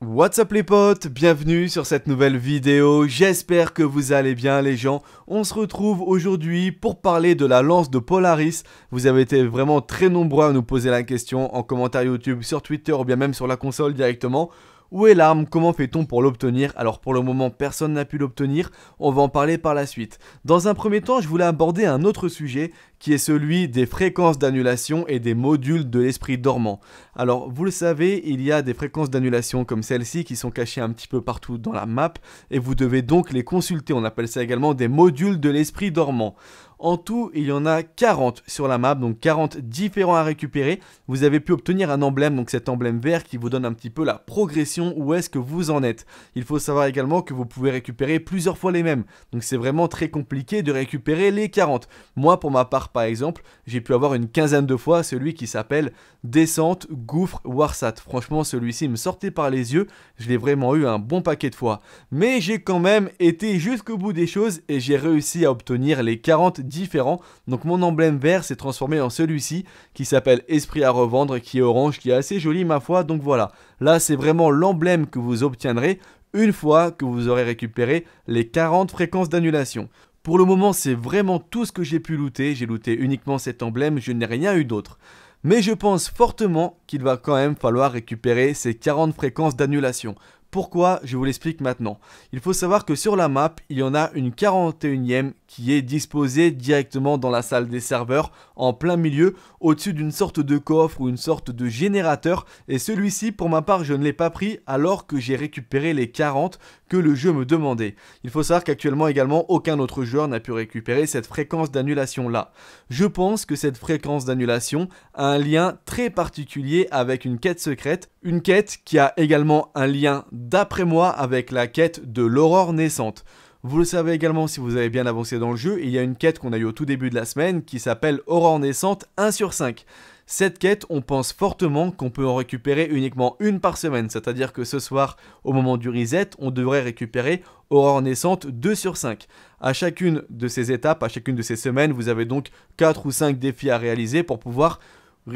What's up les potes, bienvenue sur cette nouvelle vidéo, j'espère que vous allez bien les gens. On se retrouve aujourd'hui pour parler de la lance de Polaris. Vous avez été vraiment très nombreux à nous poser la question en commentaire YouTube, sur Twitter ou bien même sur la console directement. Où est l'arme Comment fait-on pour l'obtenir Alors pour le moment, personne n'a pu l'obtenir, on va en parler par la suite. Dans un premier temps, je voulais aborder un autre sujet qui est celui des fréquences d'annulation et des modules de l'esprit dormant. Alors vous le savez, il y a des fréquences d'annulation comme celle-ci qui sont cachées un petit peu partout dans la map et vous devez donc les consulter. On appelle ça également des modules de l'esprit dormant. En tout, il y en a 40 sur la map, donc 40 différents à récupérer. Vous avez pu obtenir un emblème, donc cet emblème vert qui vous donne un petit peu la progression, où est-ce que vous en êtes. Il faut savoir également que vous pouvez récupérer plusieurs fois les mêmes, donc c'est vraiment très compliqué de récupérer les 40. Moi, pour ma part, par exemple, j'ai pu avoir une quinzaine de fois celui qui s'appelle Descente, Gouffre, Warsat. Franchement, celui-ci me sortait par les yeux, je l'ai vraiment eu un bon paquet de fois. Mais j'ai quand même été jusqu'au bout des choses et j'ai réussi à obtenir les 40 différents. Donc mon emblème vert s'est transformé en celui-ci qui s'appelle Esprit à revendre, qui est orange, qui est assez joli ma foi. Donc voilà, là c'est vraiment l'emblème que vous obtiendrez une fois que vous aurez récupéré les 40 fréquences d'annulation. Pour le moment, c'est vraiment tout ce que j'ai pu looter. J'ai looté uniquement cet emblème, je n'ai rien eu d'autre. Mais je pense fortement qu'il va quand même falloir récupérer ces 40 fréquences d'annulation. Pourquoi Je vous l'explique maintenant. Il faut savoir que sur la map, il y en a une 41ème qui est disposée directement dans la salle des serveurs, en plein milieu, au-dessus d'une sorte de coffre ou une sorte de générateur, et celui-ci, pour ma part, je ne l'ai pas pris alors que j'ai récupéré les 40 que le jeu me demandait. Il faut savoir qu'actuellement également, aucun autre joueur n'a pu récupérer cette fréquence d'annulation-là. Je pense que cette fréquence d'annulation a un lien très particulier avec une quête secrète, une quête qui a également un lien d'après moi, avec la quête de l'aurore naissante. Vous le savez également si vous avez bien avancé dans le jeu, il y a une quête qu'on a eu au tout début de la semaine qui s'appelle Aurore naissante 1 sur 5. Cette quête, on pense fortement qu'on peut en récupérer uniquement une par semaine, c'est-à-dire que ce soir, au moment du reset, on devrait récupérer Aurore naissante 2 sur 5. À chacune de ces étapes, à chacune de ces semaines, vous avez donc 4 ou 5 défis à réaliser pour pouvoir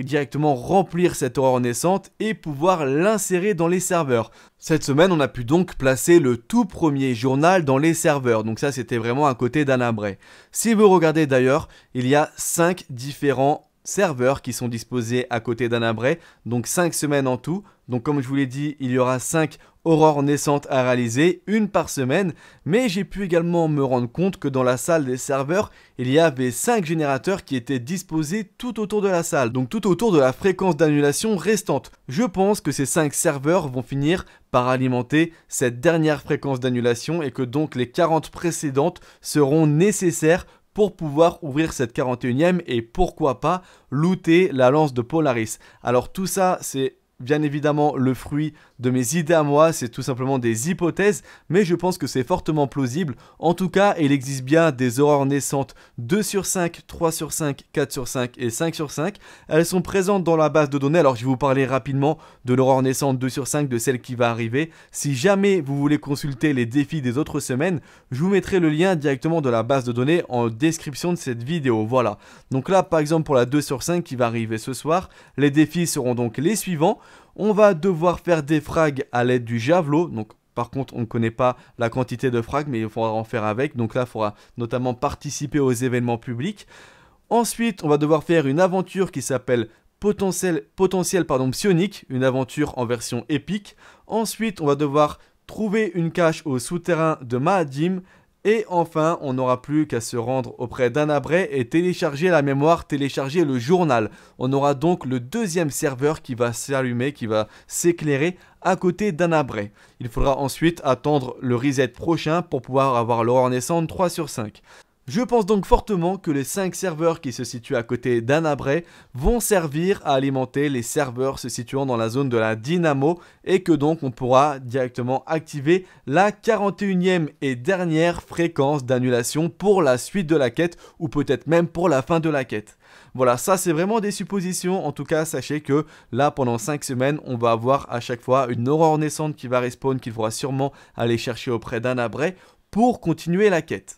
directement remplir cette horreur naissante et pouvoir l'insérer dans les serveurs. Cette semaine, on a pu donc placer le tout premier journal dans les serveurs, donc ça c'était vraiment un côté Danabré. Si vous regardez d'ailleurs, il y a 5 différents serveurs qui sont disposés à côté d'un abret, donc 5 semaines en tout. Donc comme je vous l'ai dit, il y aura 5 aurores naissantes à réaliser, une par semaine, mais j'ai pu également me rendre compte que dans la salle des serveurs, il y avait 5 générateurs qui étaient disposés tout autour de la salle, donc tout autour de la fréquence d'annulation restante. Je pense que ces 5 serveurs vont finir par alimenter cette dernière fréquence d'annulation et que donc les 40 précédentes seront nécessaires pour pouvoir ouvrir cette 41e et pourquoi pas looter la lance de Polaris. Alors tout ça, c'est bien évidemment le fruit de mes idées à moi, c'est tout simplement des hypothèses, mais je pense que c'est fortement plausible. En tout cas, il existe bien des horreurs naissantes 2 sur 5, 3 sur 5, 4 sur 5 et 5 sur 5. Elles sont présentes dans la base de données, alors je vais vous parler rapidement de l'horreur naissante 2 sur 5, de celle qui va arriver. Si jamais vous voulez consulter les défis des autres semaines, je vous mettrai le lien directement de la base de données en description de cette vidéo, voilà. Donc là, par exemple, pour la 2 sur 5 qui va arriver ce soir, les défis seront donc les suivants. On va devoir faire des frags à l'aide du javelot. Donc par contre, on ne connaît pas la quantité de frags, mais il faudra en faire avec. Donc là, il faudra notamment participer aux événements publics. Ensuite, on va devoir faire une aventure qui s'appelle potentiel, potentiel pardon, psionique, une aventure en version épique. Ensuite, on va devoir trouver une cache au souterrain de Mahadim, et enfin, on n'aura plus qu'à se rendre auprès d'un abret et télécharger la mémoire, télécharger le journal. On aura donc le deuxième serveur qui va s'allumer, qui va s'éclairer à côté d'un abret. Il faudra ensuite attendre le reset prochain pour pouvoir avoir l'aurore naissante 3 sur 5. Je pense donc fortement que les 5 serveurs qui se situent à côté d'Anabray vont servir à alimenter les serveurs se situant dans la zone de la Dynamo et que donc on pourra directement activer la 41e et dernière fréquence d'annulation pour la suite de la quête ou peut-être même pour la fin de la quête. Voilà, ça c'est vraiment des suppositions. En tout cas, sachez que là, pendant 5 semaines, on va avoir à chaque fois une aurore naissante qui va respawn, qu'il faudra sûrement aller chercher auprès d'Anabray pour continuer la quête.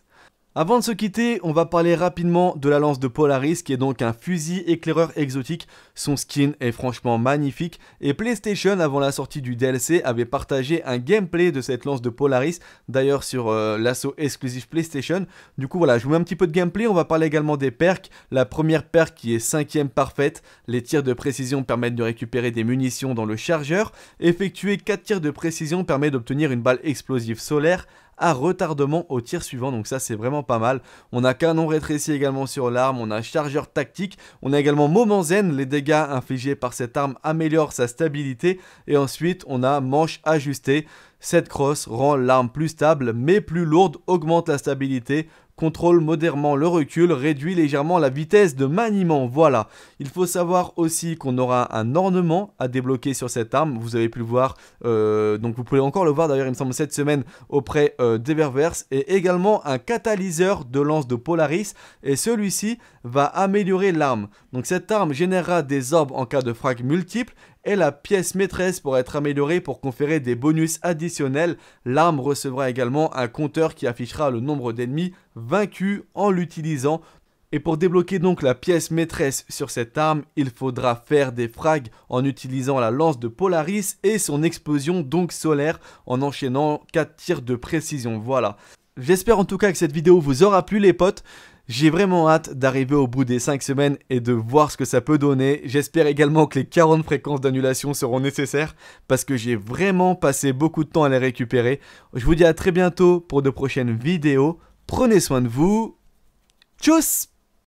Avant de se quitter, on va parler rapidement de la lance de Polaris qui est donc un fusil éclaireur exotique. Son skin est franchement magnifique et PlayStation avant la sortie du DLC avait partagé un gameplay de cette lance de Polaris d'ailleurs sur euh, l'assaut exclusif PlayStation. Du coup voilà, je vous mets un petit peu de gameplay, on va parler également des perks. La première perk qui est cinquième parfaite, les tirs de précision permettent de récupérer des munitions dans le chargeur. Effectuer 4 tirs de précision permet d'obtenir une balle explosive solaire à retardement au tir suivant. Donc ça, c'est vraiment pas mal. On a canon rétréci également sur l'arme. On a chargeur tactique. On a également moment zen. Les dégâts infligés par cette arme améliorent sa stabilité. Et ensuite, on a manche ajustée. Cette crosse rend l'arme plus stable mais plus lourde, augmente la stabilité, contrôle modérément le recul, réduit légèrement la vitesse de maniement, voilà. Il faut savoir aussi qu'on aura un ornement à débloquer sur cette arme, vous avez pu le voir, euh, donc vous pouvez encore le voir d'ailleurs il me semble cette semaine auprès euh, d'Eververse, et également un catalyseur de lance de Polaris, et celui-ci va améliorer l'arme. Donc cette arme générera des orbes en cas de frag multiples. Et la pièce maîtresse pour être améliorée pour conférer des bonus additionnels. L'arme recevra également un compteur qui affichera le nombre d'ennemis vaincus en l'utilisant. Et pour débloquer donc la pièce maîtresse sur cette arme, il faudra faire des frags en utilisant la lance de Polaris et son explosion donc solaire en enchaînant 4 tirs de précision, voilà. J'espère en tout cas que cette vidéo vous aura plu les potes. J'ai vraiment hâte d'arriver au bout des 5 semaines et de voir ce que ça peut donner. J'espère également que les 40 fréquences d'annulation seront nécessaires parce que j'ai vraiment passé beaucoup de temps à les récupérer. Je vous dis à très bientôt pour de prochaines vidéos. Prenez soin de vous. Tchuss